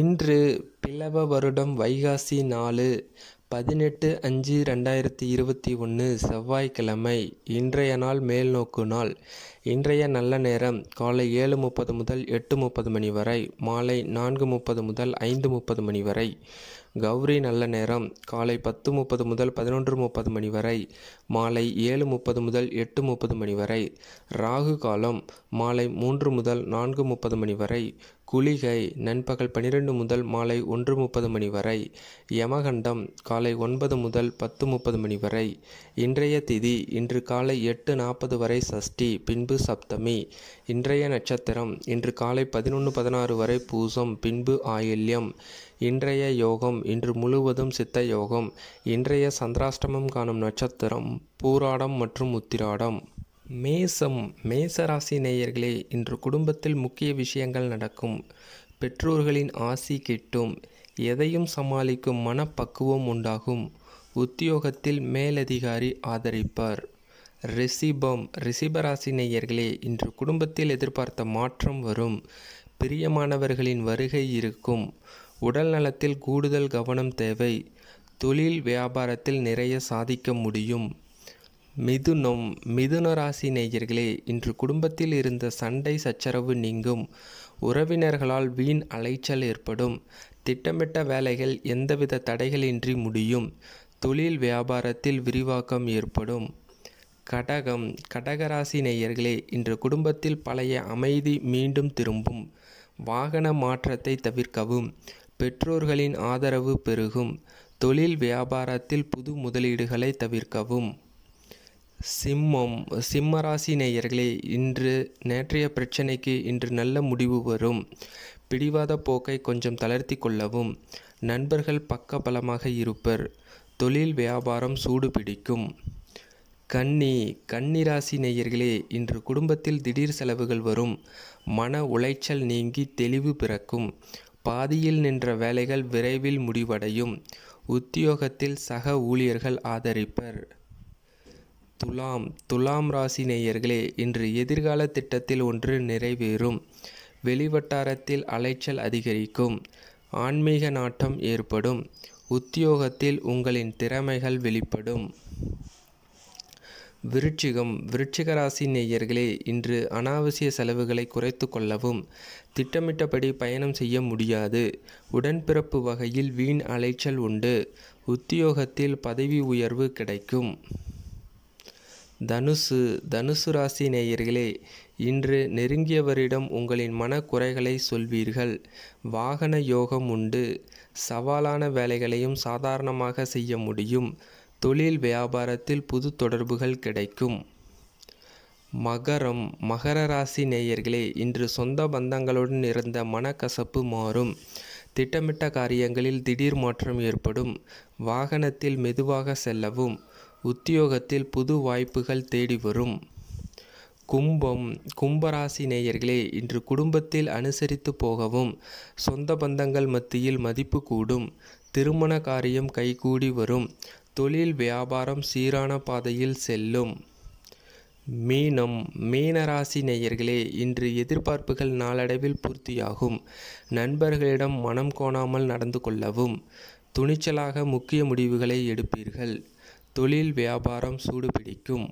இன்று பிளவ வருடம் வைகாசி நாலு பதினெட்டு அஞ்சு ரெண்டாயிரத்தி இருபத்தி ஒன்று செவ்வாய்க்கிழமை இன்றைய நாள் மேல்நோக்கு நாள் இன்றைய நல்ல நேரம் காலை ஏழு முப்பது முதல் எட்டு முப்பது மணி வரை மாலை நான்கு முப்பது முதல் ஐந்து முப்பது மணி வரை கௌரி நல்ல நேரம் காலை பத்து முப்பது முதல் பதினொன்று முப்பது மணி வரை மாலை ஏழு முப்பது முதல் எட்டு முப்பது மணி வரை ராகு காலம் மாலை மூன்று முதல் நான்கு முப்பது மணி வரை குளிகை நண்பகல் பனிரெண்டு முதல் மாலை ஒன்று முப்பது மணி வரை யமகண்டம் காலை ஒன்பது முதல் பத்து முப்பது மணி வரை இன்றைய திதி இன்று காலை எட்டு நாற்பது வரை சஷ்டி பின்பு பின்பு சப்தமி இன்றைய நட்சத்திரம் இன்று காலை பதினொன்று பதினாறு வரை பூசம் பின்பு ஆயில்யம் இன்றைய யோகம் இன்று முழுவதும் சித்த யோகம் இன்றைய சந்திராஷ்டமம் காணும் நட்சத்திரம் பூராடம் மற்றும் உத்திராடம் மேசம் மேசராசி நேயர்களே இன்று குடும்பத்தில் முக்கிய விஷயங்கள் நடக்கும் பெற்றோர்களின் ஆசி கிட்டும் எதையும் சமாளிக்கும் மனப்பக்குவம் உண்டாகும் உத்தியோகத்தில் மேலதிகாரி ஆதரிப்பார் ரிஷிபம் ரிஷிபராசி நேயர்களே இன்று குடும்பத்தில் எதிர்பார்த்த மாற்றம் வரும் பிரியமானவர்களின் வருகை இருக்கும் உடல் நலத்தில் கூடுதல் கவனம் தேவை தொழில் வியாபாரத்தில் நிறைய சாதிக்க முடியும் மிதுனம் மிதுன ராசி நேயர்களே இன்று குடும்பத்தில் இருந்த சண்டை சச்சரவு நீங்கும் உறவினர்களால் வீண் அலைச்சல் ஏற்படும் திட்டமிட்ட வேலைகள் எந்தவித தடைகளின்றி முடியும் தொழில் வியாபாரத்தில் விரிவாக்கம் ஏற்படும் கடகம் கடகராசி நேயர்களே இன்று குடும்பத்தில் பழைய அமைதி மீண்டும் திரும்பும் வாகன மாற்றத்தை தவிர்க்கவும் பெற்றோர்களின் ஆதரவு பெருகும் தொழில் வியாபாரத்தில் புது முதலீடுகளை தவிர்க்கவும் சிம்மம் சிம்மராசி நேயர்களே இன்று நேற்றைய பிரச்சனைக்கு இன்று நல்ல முடிவு வரும் பிடிவாத போக்கை கொஞ்சம் தளர்த்தி கொள்ளவும் நண்பர்கள் பக்க பலமாக இருப்பர் தொழில் வியாபாரம் சூடு பிடிக்கும் கன்னி கன்னிராசி நேயர்களே இன்று குடும்பத்தில் திடீர் செலவுகள் வரும் மன உளைச்சல் நீங்கி தெளிவு பிறக்கும் பாதியில் நின்ற வேலைகள் விரைவில் முடிவடையும் உத்தியோகத்தில் சக ஊழியர்கள் ஆதரிப்பர் துலாம் துலாம் ராசி நேயர்களே இன்று எதிர்கால திட்டத்தில் ஒன்று நிறைவேறும் வெளிவட்டாரத்தில் அலைச்சல் அதிகரிக்கும் ஆன்மீக நாட்டம் ஏற்படும் உத்தியோகத்தில் உங்களின் திறமைகள் வெளிப்படும் விருட்சிகம் விருட்சிக ராசி நேயர்களே இன்று அனாவசிய செலவுகளை குறைத்து கொள்ளவும் திட்டமிட்டபடி பயணம் செய்ய முடியாது உடன்பிறப்பு வகையில் வீண் அலைச்சல் உண்டு உத்தியோகத்தில் பதவி உயர்வு கிடைக்கும் தனுசு தனுசு ராசி நேயர்களே இன்று நெருங்கியவரிடம் உங்களின் மன குறைகளை சொல்வீர்கள் வாகன யோகம் உண்டு சவாலான வேலைகளையும் சாதாரணமாக செய்ய முடியும் தொழில் வியாபாரத்தில் புது தொடர்புகள் கிடைக்கும் மகரம் மகர ராசி நேயர்களே இன்று சொந்த பந்தங்களுடன் இருந்த மனக்கசப்பு மாறும் திட்டமிட்ட காரியங்களில் திடீர் மாற்றம் ஏற்படும் வாகனத்தில் மெதுவாக செல்லவும் உத்தியோகத்தில் புது வாய்ப்புகள் தேடி வரும் கும்பம் கும்பராசி நேயர்களே இன்று குடும்பத்தில் அனுசரித்து போகவும் சொந்த பந்தங்கள் மத்தியில் மதிப்பு கூடும் திருமண காரியம் கைகூடி வரும் தொழில் வியாபாரம் சீரான பாதையில் செல்லும் மீனம் மீனராசி நேயர்களே இன்று எதிர்பார்ப்புகள் நாளடைவில் பூர்த்தியாகும் நண்பர்களிடம் மனம் கோணாமல் நடந்து கொள்ளவும் துணிச்சலாக முக்கிய முடிவுகளை எடுப்பீர்கள் தொழில் வியாபாரம் சூடுபிடிக்கும்